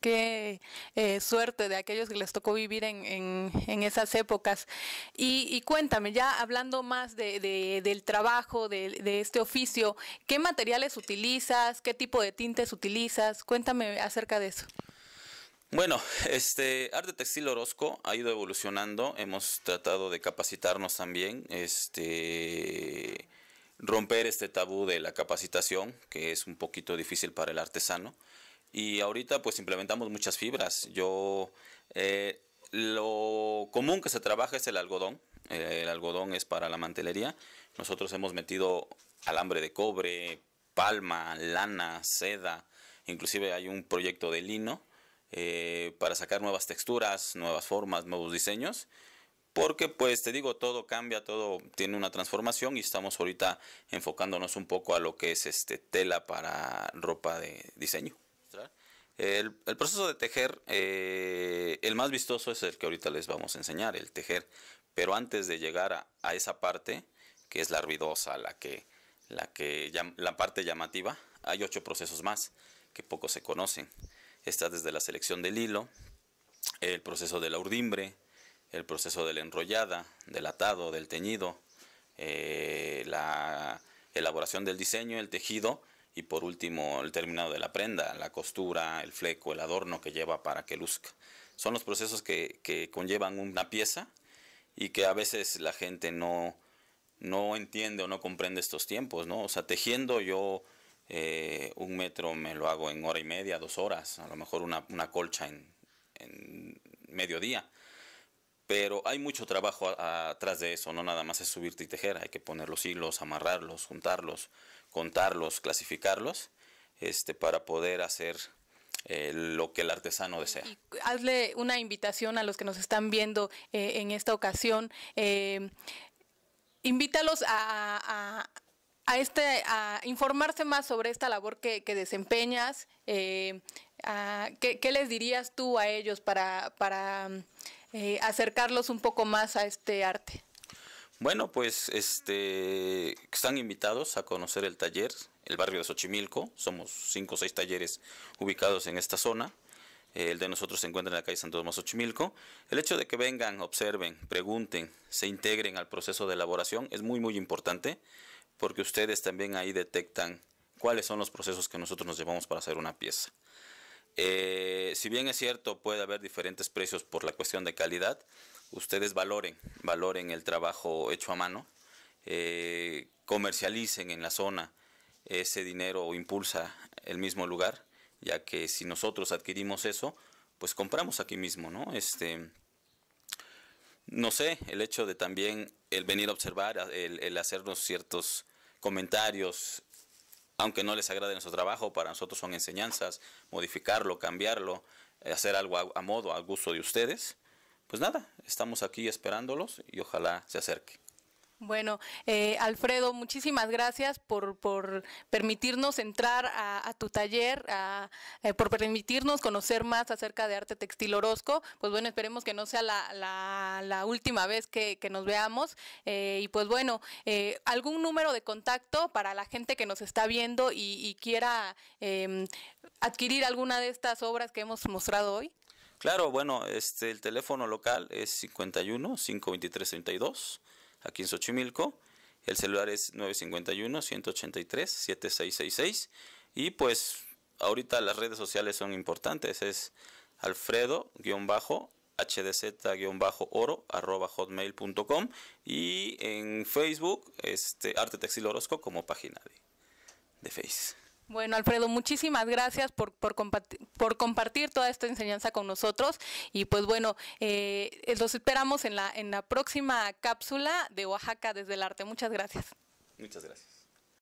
Qué eh, suerte de aquellos que les tocó vivir en, esas épocas. Y, cuéntame, ya hablando más del trabajo, de, de, este oficio, ¿qué materiales utilizas? ¿Qué tipo de tintes utilizas? Cuéntame acerca de eso. Bueno, este Arte Textil Orozco ha ido evolucionando, hemos tratado de capacitarnos también, este romper este tabú de la capacitación, que es un poquito difícil para el artesano. Y ahorita pues implementamos muchas fibras. Yo eh, lo común que se trabaja es el algodón. Eh, el algodón es para la mantelería. Nosotros hemos metido alambre de cobre, palma, lana, seda. Inclusive hay un proyecto de lino eh, para sacar nuevas texturas, nuevas formas, nuevos diseños. Porque pues te digo, todo cambia, todo tiene una transformación y estamos ahorita enfocándonos un poco a lo que es este tela para ropa de diseño. El, proceso de tejer, eh, el más vistoso es el que ahorita les vamos a enseñar, el tejer. Pero antes de llegar a, esa parte, que es la ruidosa, la que, la que la parte llamativa, hay ocho procesos más que poco se conocen. Está desde la selección del hilo, el proceso de la urdimbre, el proceso de la enrollada, del atado, del teñido, eh, la elaboración del diseño, el tejido y por último el terminado de la prenda, la costura, el fleco, el adorno que lleva para que luzca. Son los procesos que, conllevan una pieza y que a veces la gente no, entiende o no comprende estos tiempos, ¿no? O sea, tejiendo yo eh, un metro me lo hago en hora y media, dos horas, a lo mejor una, colcha en, en mediodía. Pero hay mucho trabajo atrás de eso, no nada más es subirte y tejer, hay que poner los hilos, amarrarlos, juntarlos, contarlos, clasificarlos, este, para poder hacer eh, lo que el artesano desea. hazle una invitación a los que nos están viendo eh, en esta ocasión. Eh, invítalos a, este, a informarse más sobre esta labor que, desempeñas. Eh, ¿qué, ¿qué, les dirías tú a ellos para, para acercarlos un poco más a este arte? Bueno, pues este, están invitados a conocer el taller, el barrio de Xochimilco. Somos cinco o seis talleres ubicados en esta zona. El de nosotros se encuentra en la calle Santo Tomás Xochimilco. El hecho de que vengan, observen, pregunten, se integren al proceso de elaboración es muy, muy importante porque ustedes también ahí detectan cuáles son los procesos que nosotros nos llevamos para hacer una pieza. Eh, si bien es cierto, puede haber diferentes precios por la cuestión de calidad, ustedes valoren, valoren el trabajo hecho a mano, eh, comercialicen en la zona, ese dinero o impulsa el mismo lugar, ya que si nosotros adquirimos eso, pues compramos aquí mismo, ¿no? Este, no sé, el hecho de también el venir a observar, el, hacernos ciertos comentarios, aunque no les agrade nuestro trabajo, para nosotros son enseñanzas, modificarlo, cambiarlo, eh, hacer algo a, modo, a gusto de ustedes pues nada, estamos aquí esperándolos y ojalá se acerque. Bueno, eh, Alfredo, muchísimas gracias por, permitirnos entrar a, tu taller, eh, por permitirnos conocer más acerca de arte textil Orozco. Pues bueno, esperemos que no sea la, la, última vez que, nos veamos. Eh, y pues bueno, algún número de contacto para la gente que nos está viendo y, y quiera em, adquirir alguna de estas obras que hemos mostrado hoy. Claro, bueno, este, el teléfono local es 51 523 32 aquí en Xochimilco. El celular es 951 183 7666 y pues ahorita las redes sociales son importantes, es alfredo-bajo hdz-oro hotmail.com y en Facebook este Arte Textil Orozco como página de, de Face. Bueno, Alfredo, muchísimas gracias por, compartir, por compartir toda esta enseñanza con nosotros. Y pues bueno, eh, los esperamos en la, en la próxima cápsula de Oaxaca desde el arte. Muchas gracias. Muchas gracias.